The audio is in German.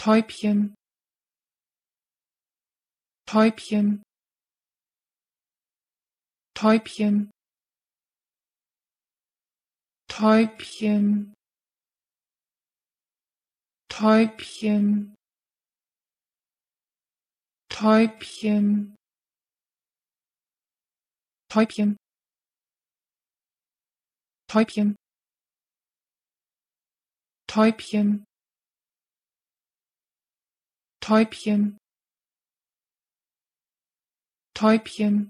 Täubchen Täubchen Täubchen Täubchen Täubchen Täubchen Täubchen Täubchen Täubchen Täubchen Täubchen